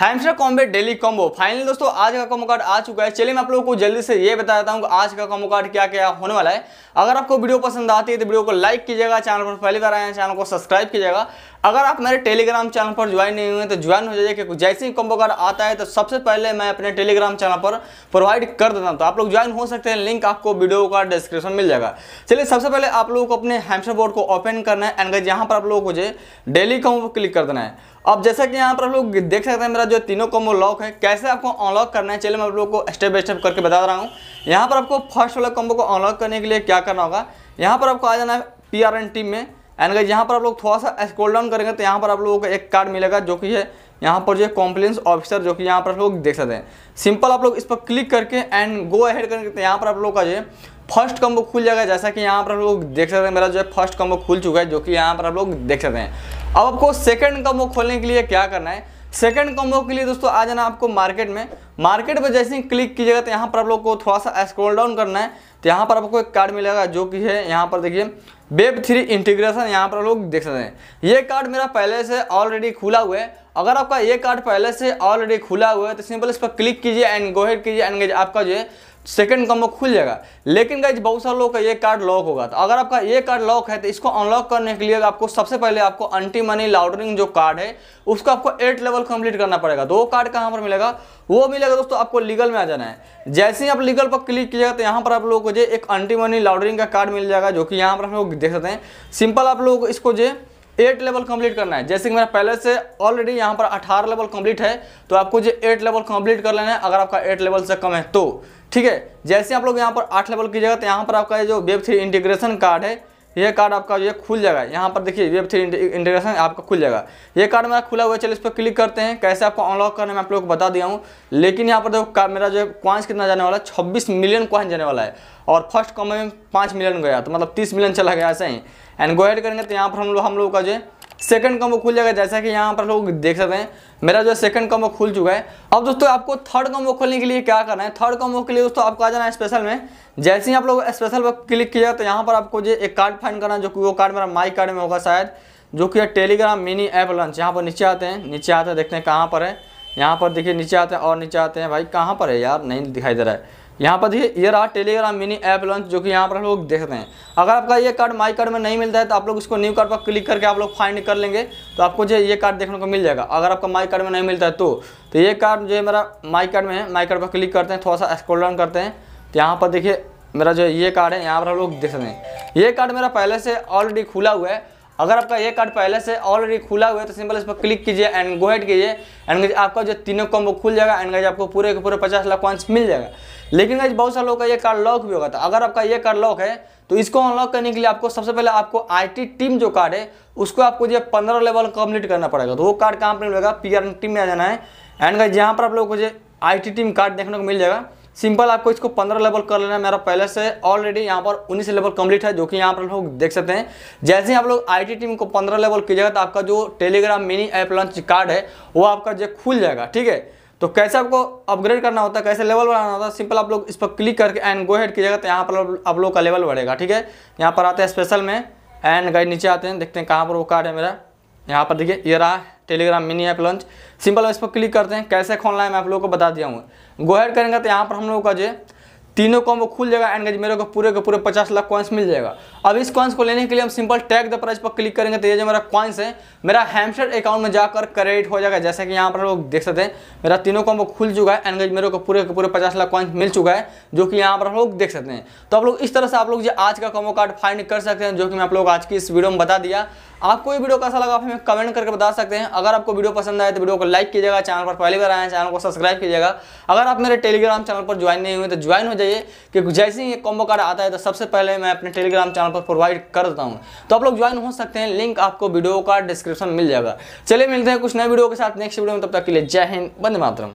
hamster Combat daily combo finally दोस्तों आज का कॉम्बो कार्ड आ चुका है चलिए मैं आप लोगों को जल्दी से ये बता देता हूँ आज का कॉम्बो कार्ड क्या क्या होने वाला है अगर आपको वीडियो पसंद आती है तो वीडियो को लाइक कीजिएगा चैनल पर पहली बार आए हैं चैनल को सब्सक्राइब कीजिएगा अगर आप मेरे टेलीग्राम चैनल पर ज्वाइन नहीं हुए तो ज्वाइन हो जाइए क्योंकि जैसे ही कॉम्बो कार्ड आता है तो सबसे पहले मैं अपने टेलीग्राम चैनल पर प्रोवाइड कर देता हूँ तो आप लोग ज्वाइन हो सकते हैं लिंक आपको वीडियो का डिस्क्रिप्शन मिल जाएगा चलिए सबसे पहले आप लोगों को अपने हैमस्टर बोर्ड को ओपन करना है एंड यहाँ पर आप लोगों को डेली कॉम्बो क्लिक कर देना है अब जैसा कि यहाँ पर आप लोग देख सकते हैं मेरा जो तीनों कॉम्बो लॉक है कैसे आपको अनलॉक करना है चलिए मैं आप लोगों को स्टेप बाई स्टेप करके बता रहा हूँ यहाँ पर आपको फर्स्ट वाला कॉम्बो को अनलॉक करने के लिए क्या करना होगा यहाँ पर आपको आ जाना है पी आर एन टीम में एंड गाइज यहाँ पर आप लोग थोड़ा सा स्क्रॉल डाउन करेंगे तो यहाँ पर आप लोगों को एक कार्ड मिलेगा जो कि है यहाँ पर जो है कॉम्प्लेंस ऑफिसर जो कि यहाँ पर आप लोग देख सकते हैं सिंपल आप लोग इस पर क्लिक करके एंड गो अहेड करेंगे तो यहाँ पर आप लोग का जो है फर्स्ट कॉम्बो खुल जाएगा जैसा कि यहाँ पर आप लोग देख सकते हैं मेरा जो है फर्स्ट कॉम्बो खुल चुका है जो कि यहाँ पर आप लोग देख सकते हैं अब आपको सेकेंड कॉम्बो खोलने के लिए क्या करना है सेकंड कॉम्बो के लिए दोस्तों आ जाना आपको मार्केट में मार्केट पर जैसे ही क्लिक कीजिएगा तो यहाँ पर आप लोग को थोड़ा सा स्क्रॉल डाउन करना है तो यहाँ पर आपको एक कार्ड मिलेगा जो कि है यहाँ पर देखिए वेब थ्री इंटीग्रेशन यहाँ पर लोग देख सकते हैं ये कार्ड मेरा पहले से ऑलरेडी खुला हुआ है अगर आपका ये कार्ड पहले से ऑलरेडी खुला हुआ है तो सिंपल इस पर क्लिक कीजिए एंड गोहेड कीजिए एंड आपका जो है सेकेंड कॉम्बो खुल जाएगा लेकिन गाइज बहुत सारे लोग का ये कार्ड लॉक होगा तो अगर आपका ये कार्ड लॉक है तो इसको अनलॉक करने के लिए आपको सबसे पहले आपको अंटी मनी लाउडरिंग जो कार्ड है उसको आपको एट लेवल कंप्लीट करना पड़ेगा तो वो कार्ड कहाँ पर मिलेगा वो मिलेगा दोस्तों आपको लीगल में आ जाना है जैसे ही आप लीगल पर क्लिक कीजिएगा तो यहाँ पर आप लोगों को जो एक अंटी मनी लाउडरिंग का कार्ड मिल जाएगा जो कि यहाँ पर हम लोग देख सकते हैं सिंपल आप लोग इसको जो एट लेवल कंप्लीट करना है जैसे कि मेरा पहले से ऑलरेडी यहाँ पर अठारह लेवल कंप्लीट है तो आपको जो एट लेवल कंप्लीट कर लेना है अगर आपका एट लेवल से कम है तो ठीक है जैसे आप लोग यहाँ पर आठ लेवल की जगह तो यहाँ पर आपका जो वेब थ्री इंटीग्रेशन कार्ड है ये कार्ड आपका ये खुल जाएगा यहाँ पर देखिए वेब थ्री इंटीग्रेशन आपका खुल जाएगा ये कार्ड मेरा खुला हुआ है चलिए इस पर क्लिक करते हैं कैसे आपको अनलॉक करने में आप लोग को बता दिया हूँ लेकिन यहाँ पर देखो मेरा जो क्वाइंस कितना जाने वाला है छब्बीस मिलियन क्वाइन जाने वाला है और फर्स्ट कॉमे में पाँच मिलियन गया तो मतलब तीस मिलियन चला गया ऐसे ही एंड गोहेड करेंगे तो यहाँ पर हम लोग हम लोग का जो सेकंड कॉम्बो खुल जाएगा जैसा कि यहाँ पर लोग देख सकते हैं मेरा जो सेकंड कॉम्बो खुल चुका है अब दोस्तों आपको थर्ड कॉम्बो खोलने के लिए क्या करना है थर्ड कॉम्बो के लिए दोस्तों आपको आ जाना है स्पेशल में जैसे ही आप लोग स्पेशल पर क्लिक किया तो यहाँ पर आपको जो एक कार्ड फाइन करना है जो कि वो कार्ड मेरा माई कार्ड में होगा शायद जो कि टेलीग्राम मिनी ऐप लॉन्च यहाँ पर नीचे आते हैं नीचे आते हैं देखते हैं कहाँ पर है यहाँ पर देखिए नीचे आते हैं और नीचे आते हैं भाई कहाँ पर है यार नहीं दिखाई दे रहा है यहाँ पर देखिए ये रहा टेलीग्राम मिनी ऐप लॉन्च जो कि यहाँ पर हम लोग देख रहे हैं अगर आपका ये कार्ड माई कार्ड में नहीं मिलता है तो आप लोग इसको न्यू कार्ड पर क्लिक करके आप लोग फाइंड कर लेंगे तो आपको जो ये कार्ड देखने को मिल जाएगा अगर आपका माई कार्ड में नहीं मिलता है तो, तो ये कार्ड जो है मेरा माई कार्ड में है माई कार्ड पर क्लिक करते हैं थोड़ा सा स्क्रोल डाउन करते हैं तो यहाँ पर देखिए मेरा जो ये कार्ड है यहाँ पर हम लोग देख रहे हैं ये कार्ड मेरा पहले से ऑलरेडी खुला हुआ है अगर आपका ये कार्ड पहले से ऑलरेडी खुला हुआ है तो सिंपल इस पर क्लिक कीजिए एंड गोहेड कीजिए एंड आपका जो तीनों कॉम्बो खुल जाएगा एंड आपको पूरे के पूरे पचास लाख पॉइंट्स मिल जाएगा लेकिन गाइज बहुत सारे लोगों का ये कार्ड लॉक भी होगा था तो अगर आपका ये कार्ड लॉक है तो इसको अनलॉक करने के लिए आपको सबसे पहले आपको आईटी टीम जो कार्ड है उसको आपको जो पंद्रह लेवल कम्प्लीट करना पड़ेगा तो वो कार्ड कहाँ पर मिलेगा पी टीम में आ जाना है एंड गाइज यहाँ पर आप लोगों को जो आई टीम कार्ड देखने को मिल जाएगा सिंपल आपको इसको पंद्रह लेवल कर लेना है मेरा पहले से ऑलरेडी यहाँ पर उन्नीस लेवल कंप्लीट है जो कि यहाँ पर लोग देख सकते हैं जैसे ही आप लोग आई टीम को पंद्रह लेवल कीजिएगा तो आपका जो Telegram mini app launch card है वो आपका जो खुल जाएगा ठीक है तो कैसे आपको अपग्रेड करना होता है कैसे लेवल बढ़ाना होता है सिंपल आप लोग इस पर क्लिक करके एंड गो हेड कीजिएगा तो यहाँ पर आप लोग का लेवल बढ़ेगा ठीक है यहाँ पर आते हैं स्पेशल में एंड गाइड नीचे आते हैं देखते हैं कहाँ पर वो कार्ड है मेरा यहाँ पर देखिए ये रहा Telegram mini app launch simple हम इस पर क्लिक करते हैं कैसे खोलना है मैं आप लोगों को बता दिया हूँ गोहेड करेंगे तो यहाँ पर हम लोगों का जो तीनों कॉम्बो खुल जाएगा एंड मेरे को पूरे के पूरे पचास लाख कॉइन्स मिल जाएगा अब इस कॉइन्स को लेने के लिए हम सिंपल टैग द प्राइस पर क्लिक करेंगे तो ये जो मेरा कॉइन्स है मेरा हैमस्टर अकाउंट में जाकर क्रेडिट हो जाएगा जैसे कि यहाँ पर लोग देख सकते हैं मेरा तीनों कॉम्बो खुल चुका है एंड मेरे को पूरे पूरे पचास लाख कॉइन्स मिल चुका है जो कि यहाँ पर हम लोग देख सकते हैं तो आप लोग इस तरह से आप लोग जो आज का कॉम्बो कार्ड फाइंड कर सकते हैं जो कि मैं आप लोग आज की इस वीडियो में बता दिया आपको ये वीडियो कैसा लगा आप हमें कमेंट करके बता सकते हैं अगर आपको वीडियो पसंद आए तो वीडियो को लाइक कीजिएगा चैनल पर पहली बार आए हैं चैनल को सब्सक्राइब कीजिएगा अगर आप मेरे टेलीग्राम चैनल पर ज्वाइन नहीं हुए तो ज्वाइन हो जाइए कि जैसे ही ये कॉम्बो कार्ड आता है तो सबसे पहले मैं अपने टेलीग्राम चैनल यहाँ पर प्रोवाइड कर देता हूँ तो आप लोग ज्वाइन हो सकते हैं लिंक आपको वीडियो का डिस्क्रिप्शन मिल जाएगा चलिए मिलते हैं कुछ नए वीडियो के साथ नेक्स्ट वीडियो में तब तक के लिए जय हिंद बंद मातरम